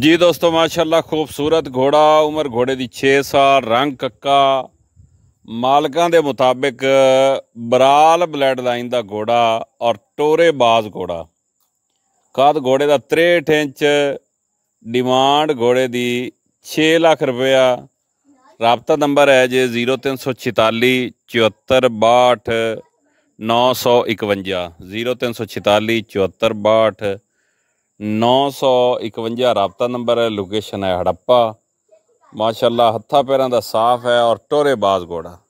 ਜੀ ਦੋਸਤੋ ਮਾਸ਼ਾਅੱਲਾ ਖੂਬਸੂਰਤ ਘੋੜਾ ਉਮਰ ਘੋੜੇ ਦੀ 6 ਸਾਲ ਰੰਗ ਕੱਕਾ ਮਾਲਕਾਂ ਦੇ ਮੁਤਾਬਕ ਬਰਾਲ ਬਲੈਡ ਲਾਈਨ ਦਾ ਘੋੜਾ ਔਰ ਟੋਰੇ ਬਾਜ਼ ਘੋੜਾ ਕਾਦ ਘੋੜੇ ਦਾ 63 ਇੰਚ ਡਿਮਾਂਡ ਘੋੜੇ ਦੀ 6 ਲੱਖ ਰੁਪਇਆ ਰਾਬਤਾ ਨੰਬਰ ਹੈ ਜੇ 0346 74 62 951 0346 74 62 951 ਰਾਬਤਾ ਨੰਬਰ ਹੈ ਲੋਕੇਸ਼ਨ ਹੈ ਹੜੱਪਾ ਮਾਸ਼ਾਅੱਲਾ ਹੱਥਾਂ ਪੈਰਾਂ ਦਾ ਸਾਫ਼ ਹੈ ਔਰ ਟੋਰੇ ਬਾਜ਼ ਘੋੜਾ